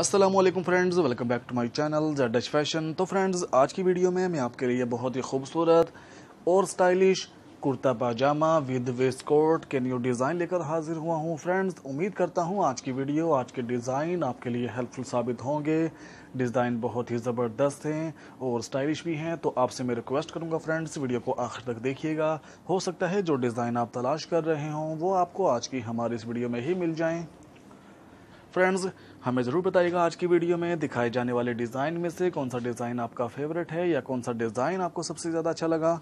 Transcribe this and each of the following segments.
Aslam friends welcome back to my channel Dutch fashion तो friends आज की वीडियो में मैं आपके लिए बहुत ही खूबसूरत और stylish kurta pyjama with waste coat के न्यू डिज़ाइन लेकर हाजिर हुआ हूँ फ्रेंड्स उम्मीद करता हूँ आज की वीडियो आज के डिज़ाइन आपके लिए हेल्पफुल साबित होंगे डिज़ाइन बहुत ही ज़बरदस्त हैं और स्टाइलिश भी हैं तो आपसे मैं रिक्वेस्ट करूँगा फ्रेंड्स वीडियो को आखिर तक देखिएगा हो सकता है जो डिज़ाइन आप तलाश कर रहे हों वो आपको आज की हमारी इस वीडियो में ही मिल जाएँ फ्रेंड्स हमें ज़रूर बताइएगा आज की वीडियो में दिखाए जाने वाले डिज़ाइन में से कौन सा डिज़ाइन आपका फेवरेट है या कौन सा डिज़ाइन आपको सबसे ज़्यादा अच्छा लगा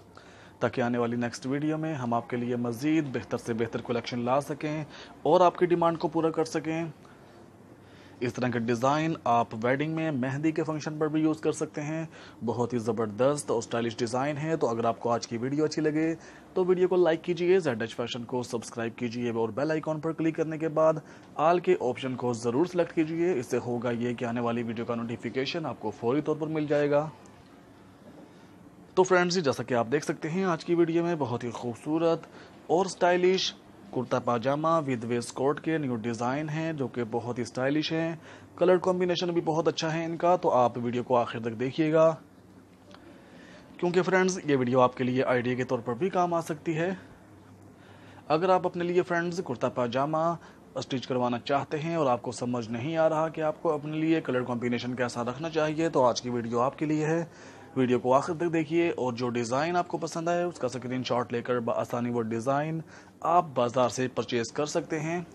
ताकि आने वाली नेक्स्ट वीडियो में हम आपके लिए मज़ीद बेहतर से बेहतर कलेक्शन ला सकें और आपकी डिमांड को पूरा कर सकें इस तरह के डिज़ाइन आप वेडिंग में मेहंदी के फंक्शन पर भी यूज़ कर सकते हैं बहुत ही ज़बरदस्त और स्टाइलिश डिज़ाइन है तो अगर आपको आज की वीडियो अच्छी लगे तो वीडियो को लाइक कीजिए जेड एच फैशन को सब्सक्राइब कीजिए और बेल आइकॉन पर क्लिक करने के बाद आल के ऑप्शन को ज़रूर सेलेक्ट कीजिए इससे होगा ये कि आने वाली वीडियो का नोटिफिकेशन आपको फौरी तौर पर मिल जाएगा तो फ्रेंड्स जैसा कि आप देख सकते हैं आज की वीडियो में बहुत ही खूबसूरत और stylish kurta pyjama with waste coat के न्यू डिज़ाइन हैं जो कि बहुत ही स्टाइलिश हैं कलर कॉम्बिनेशन भी बहुत अच्छा है इनका तो आप वीडियो को आखिर तक देखिएगा क्योंकि फ्रेंड्स ये वीडियो आपके लिए आइडिया के तौर पर भी काम आ सकती है अगर आप अपने लिए फ्रेंड्स कुर्ता पाजामा स्टिच करवाना चाहते हैं और आपको समझ नहीं आ रहा कि आपको अपने लिए कलर कॉम्बिनेशन कैसा रखना चाहिए तो आज की वीडियो आपके लिए है वीडियो को आखिर तक देखिए और जो डिज़ाइन आपको पसंद आए उसका स्क्रीन शॉट लेकर आसानी वो डिज़ाइन आप बाज़ार से परचेज़ कर सकते हैं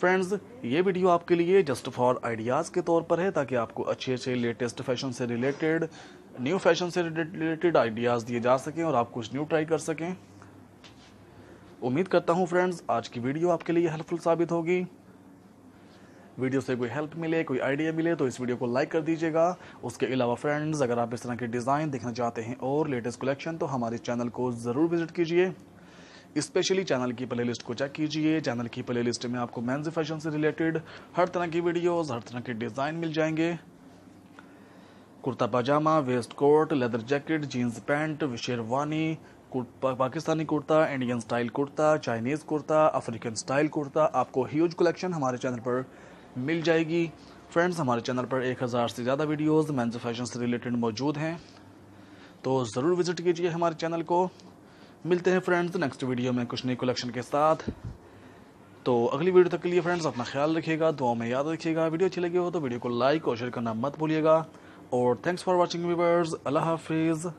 फ्रेंड्स ये वीडियो आपके लिए जस्ट फॉर आइडियाज़ के तौर पर है ताकि आपको अच्छे अच्छे लेटेस्ट फैशन से रिलेटेड न्यू फैशन से रिलेटेड आइडियाज़ दिए जा सकें और आप कुछ न्यू ट्राई कर सकें उम्मीद करता हूँ फ्रेंड्स आज की वीडियो आपके लिए हेल्पफुल साबित होगी वीडियो से कोई हेल्प मिले कोई आइडिया मिले तो इस वीडियो को लाइक कर दीजिएगा उसके अलावा फ्रेंड्स अगर आप इस तरह के डिज़ाइन देखना चाहते हैं और लेटेस्ट कलेक्शन तो हमारे चैनल को ज़रूर विजिट कीजिए स्पेशली चैनल की प्ले को चेक कीजिए चैनल की प्ले में आपको मैंज फैशन से रिलेटेड हर तरह की वीडियोज हर तरह के डिज़ाइन मिल जाएंगे kurta pajama waist coat leather jacket jeans pant sherwani Pakistani kurta Indian style kurta Chinese kurta African style kurta आपको ह्यूज कलेक्शन हमारे चैनल पर मिल जाएगी फ्रेंड्स हमारे चैनल पर एक हज़ार से ज़्यादा वीडियोस फैशन से रिलेटेड मौजूद हैं तो ज़रूर विज़िट कीजिए हमारे चैनल को मिलते हैं फ्रेंड्स नेक्स्ट वीडियो में कुछ नई कलेक्शन के साथ तो अगली वीडियो तक के लिए फ्रेंड्स अपना ख्याल रखिएगा दुआ में याद रखिएगा वीडियो अच्छी लगी हो तो वीडियो को लाइक और शेयर करना मत भूलिएगा और थैंक्स फॉर वॉचिंग व्यूवर्स अल्लाह हाफिज़